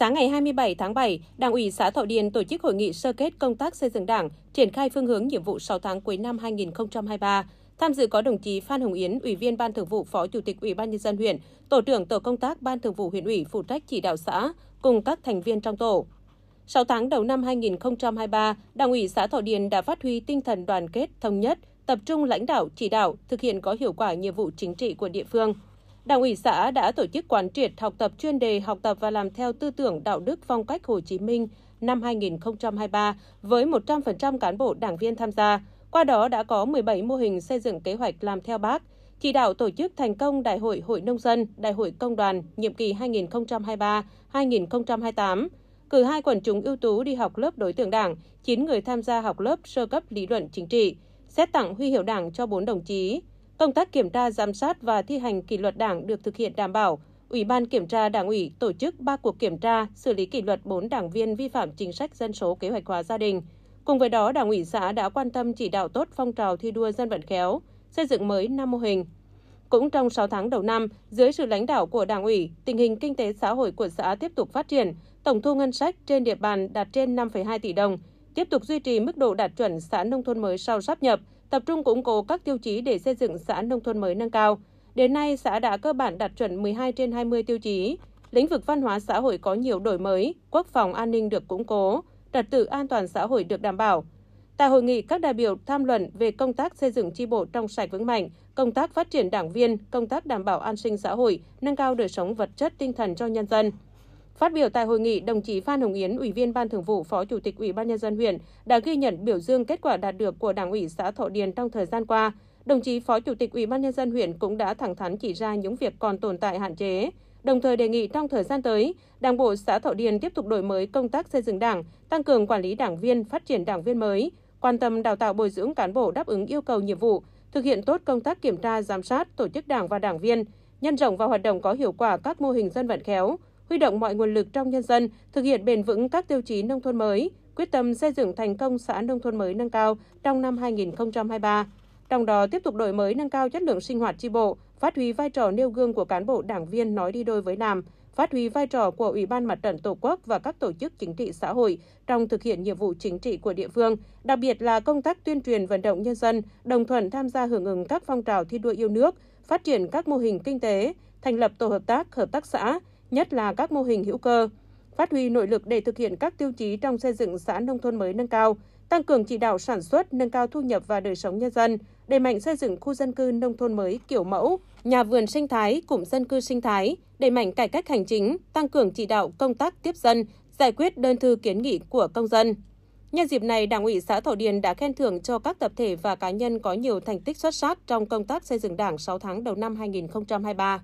Sáng ngày 27 tháng 7, Đảng ủy xã Thọ Điền tổ chức hội nghị sơ kết công tác xây dựng Đảng, triển khai phương hướng nhiệm vụ 6 tháng cuối năm 2023. Tham dự có đồng chí Phan Hồng Yến, Ủy viên Ban Thường vụ Phó Chủ tịch Ủy ban nhân dân huyện, Tổ trưởng Tổ công tác Ban Thường vụ huyện ủy phụ trách chỉ đạo xã cùng các thành viên trong tổ. 6 tháng đầu năm 2023, Đảng ủy xã Thọ Điền đã phát huy tinh thần đoàn kết, thống nhất, tập trung lãnh đạo, chỉ đạo, thực hiện có hiệu quả nhiệm vụ chính trị của địa phương. Đảng ủy xã đã tổ chức quán triệt học tập chuyên đề học tập và làm theo tư tưởng đạo đức phong cách Hồ Chí Minh năm 2023 với 100% cán bộ đảng viên tham gia. Qua đó đã có 17 mô hình xây dựng kế hoạch làm theo bác, chỉ đạo tổ chức thành công Đại hội Hội Nông dân, Đại hội Công đoàn nhiệm kỳ 2023-2028, cử hai quần chúng ưu tú đi học lớp đối tượng đảng, 9 người tham gia học lớp sơ cấp lý luận chính trị, xét tặng huy hiệu đảng cho 4 đồng chí, Công tác kiểm tra, giám sát và thi hành kỷ luật đảng được thực hiện đảm bảo. Ủy ban kiểm tra Đảng ủy tổ chức 3 cuộc kiểm tra, xử lý kỷ luật 4 đảng viên vi phạm chính sách dân số kế hoạch hóa gia đình. Cùng với đó, Đảng ủy xã đã quan tâm chỉ đạo tốt phong trào thi đua dân vận khéo, xây dựng mới 5 mô hình. Cũng trong 6 tháng đầu năm, dưới sự lãnh đạo của Đảng ủy, tình hình kinh tế xã hội của xã tiếp tục phát triển, tổng thu ngân sách trên địa bàn đạt trên 5,2 tỷ đồng, tiếp tục duy trì mức độ đạt chuẩn xã nông thôn mới sau sắp nhập – tập trung củng cố các tiêu chí để xây dựng xã nông thôn mới nâng cao. Đến nay, xã đã cơ bản đạt chuẩn 12 trên 20 tiêu chí. Lĩnh vực văn hóa xã hội có nhiều đổi mới, quốc phòng an ninh được củng cố, trật tự an toàn xã hội được đảm bảo. Tại hội nghị, các đại biểu tham luận về công tác xây dựng tri bộ trong sạch vững mạnh, công tác phát triển đảng viên, công tác đảm bảo an sinh xã hội, nâng cao đời sống vật chất tinh thần cho nhân dân. Phát biểu tại hội nghị, đồng chí Phan Hồng Yến, Ủy viên Ban Thường vụ, Phó Chủ tịch Ủy ban nhân dân huyện đã ghi nhận biểu dương kết quả đạt được của Đảng ủy xã Thọ Điền trong thời gian qua. Đồng chí Phó Chủ tịch Ủy ban nhân dân huyện cũng đã thẳng thắn chỉ ra những việc còn tồn tại hạn chế, đồng thời đề nghị trong thời gian tới, Đảng bộ xã Thọ Điền tiếp tục đổi mới công tác xây dựng Đảng, tăng cường quản lý đảng viên, phát triển đảng viên mới, quan tâm đào tạo bồi dưỡng cán bộ đáp ứng yêu cầu nhiệm vụ, thực hiện tốt công tác kiểm tra, giám sát, tổ chức Đảng và đảng viên, nhân rộng và hoạt động có hiệu quả các mô hình dân vận khéo, huy động mọi nguồn lực trong nhân dân, thực hiện bền vững các tiêu chí nông thôn mới, quyết tâm xây dựng thành công xã nông thôn mới nâng cao trong năm 2023. Trong đó tiếp tục đổi mới nâng cao chất lượng sinh hoạt tri bộ, phát huy vai trò nêu gương của cán bộ đảng viên nói đi đôi với làm, phát huy vai trò của Ủy ban Mặt trận Tổ quốc và các tổ chức chính trị xã hội trong thực hiện nhiệm vụ chính trị của địa phương, đặc biệt là công tác tuyên truyền vận động nhân dân đồng thuận tham gia hưởng ứng các phong trào thi đua yêu nước, phát triển các mô hình kinh tế, thành lập tổ hợp tác, hợp tác xã, nhất là các mô hình hữu cơ, phát huy nội lực để thực hiện các tiêu chí trong xây dựng xã nông thôn mới nâng cao, tăng cường chỉ đạo sản xuất, nâng cao thu nhập và đời sống nhân dân, đẩy mạnh xây dựng khu dân cư nông thôn mới kiểu mẫu, nhà vườn sinh thái, cụm dân cư sinh thái, đẩy mạnh cải cách hành chính, tăng cường chỉ đạo công tác tiếp dân, giải quyết đơn thư kiến nghị của công dân. Nhân dịp này, Đảng ủy xã Thổ Điền đã khen thưởng cho các tập thể và cá nhân có nhiều thành tích xuất sắc trong công tác xây dựng Đảng 6 tháng đầu năm 2023.